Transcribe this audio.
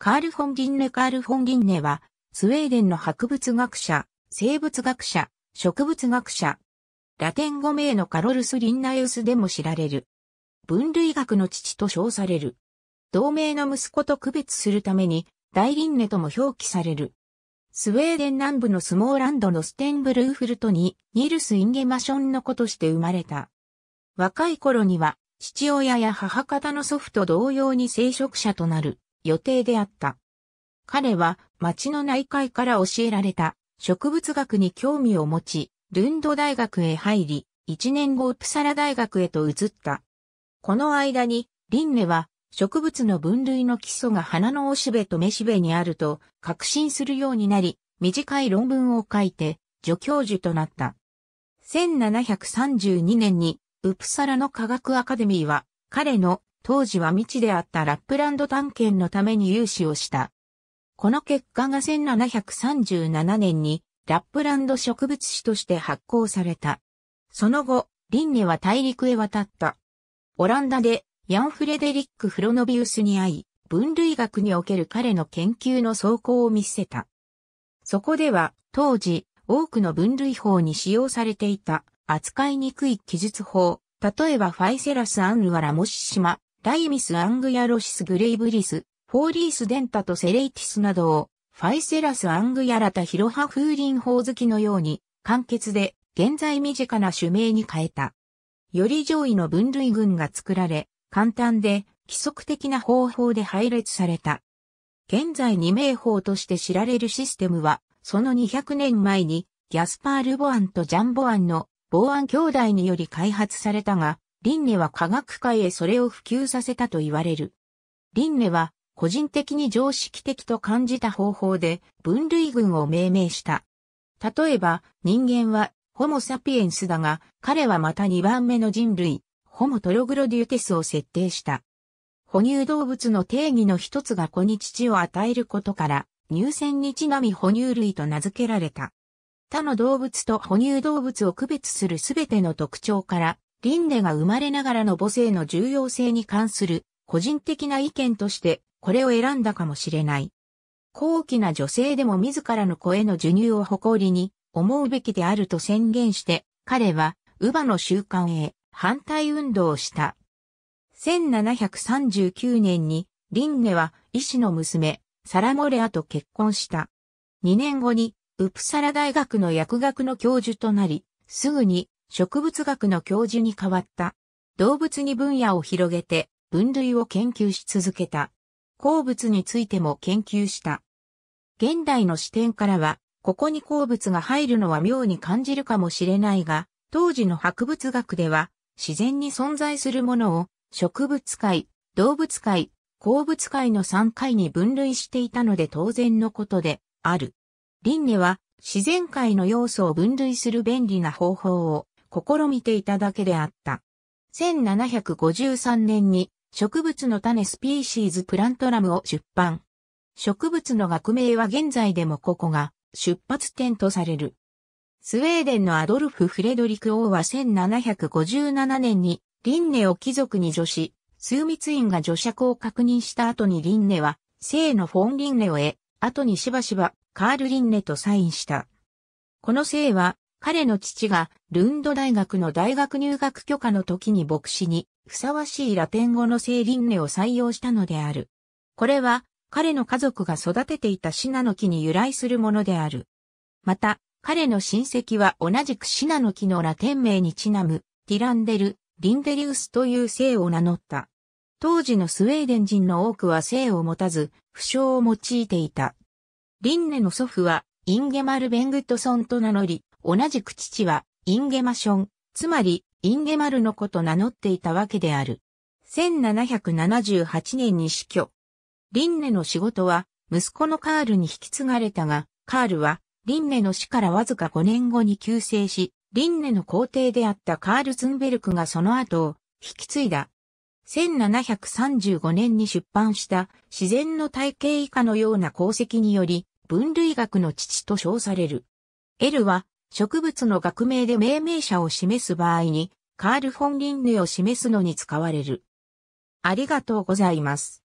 カール・フォン・ギンネカール・フォン・ギンネは、スウェーデンの博物学者、生物学者、植物学者、ラテン語名のカロルス・リンナエウスでも知られる。分類学の父と称される。同名の息子と区別するために、大リンネとも表記される。スウェーデン南部のスモーランドのステンブルーフルトに、ニルス・インゲマションの子として生まれた。若い頃には、父親や母方の祖父と同様に聖職者となる。予定であった。彼は町の内会から教えられた植物学に興味を持ち、ルンド大学へ入り、1年後ウプサラ大学へと移った。この間に、リンネは植物の分類の基礎が花のおしべとめしべにあると確信するようになり、短い論文を書いて助教授となった。1732年にウプサラの科学アカデミーは彼の当時は未知であったラップランド探検のために融資をした。この結果が1737年にラップランド植物誌として発行された。その後、リンネは大陸へ渡った。オランダでヤン・フレデリック・フロノビウスに会い、分類学における彼の研究の走行を見せた。そこでは、当時、多くの分類法に使用されていた、扱いにくい記述法、例えばファイセラス・アンルワ・ラモシシマ、ライミス・アングヤロシス・グレイブリス、フォーリース・デンタとセレイティスなどを、ファイセラス・アングヤラタ・ヒロハ・風林ズキのように、簡潔で、現在身近な種名に変えた。より上位の分類群が作られ、簡単で、規則的な方法で配列された。現在二名法として知られるシステムは、その200年前に、ギャスパール・ボアンとジャン・ボアンの、ボアン兄弟により開発されたが、リンネは科学界へそれを普及させたと言われる。リンネは個人的に常識的と感じた方法で分類群を命名した。例えば人間はホモサピエンスだが彼はまた2番目の人類、ホモトログロデューテスを設定した。哺乳動物の定義の一つが子に乳を与えることから乳腺にちなみ哺乳類と名付けられた。他の動物と哺乳動物を区別するすべての特徴から、リンネが生まれながらの母性の重要性に関する個人的な意見としてこれを選んだかもしれない。高貴な女性でも自らの子への授乳を誇りに思うべきであると宣言して彼は乳母の習慣へ反対運動をした。1739年にリンネは医師の娘サラモレアと結婚した。2年後にウプサラ大学の薬学の教授となり、すぐに植物学の教授に変わった。動物に分野を広げて分類を研究し続けた。鉱物についても研究した。現代の視点からは、ここに鉱物が入るのは妙に感じるかもしれないが、当時の博物学では、自然に存在するものを、植物界、動物界、鉱物界の3回に分類していたので当然のことである。輪廻は自然界の要素を分類する便利な方法を試みていただけであった。1753年に植物の種スピーシーズプラントラムを出版。植物の学名は現在でもここが出発点とされる。スウェーデンのアドルフ・フレドリク王は1757年にリンネを貴族に助し、数密院が助釈を確認した後にリンネは、聖のフォン・リンネを得、後にしばしばカール・リンネとサインした。この生は彼の父がルンド大学の大学入学許可の時に牧師にふさわしいラテン語の聖輪廻を採用したのである。これは彼の家族が育てていたシナの木に由来するものである。また、彼の親戚は同じくシナの木のラテン名にちなむ、ティランデル、リンデリウスという姓を名乗った。当時のスウェーデン人の多くは姓を持たず、不詳を用いていた。リンネの祖父は、インゲマル・ベングットソンと名乗り、同じく父は、インゲマション、つまり、インゲマルの子と名乗っていたわけである。1778年に死去。リンネの仕事は、息子のカールに引き継がれたが、カールは、リンネの死からわずか5年後に急逝し、リンネの皇帝であったカール・ツンベルクがその後を引き継いだ。1735年に出版した自然の体系以下のような功績により、分類学の父と称される。L は植物の学名で命名者を示す場合に、カール・フォン・リンネを示すのに使われる。ありがとうございます。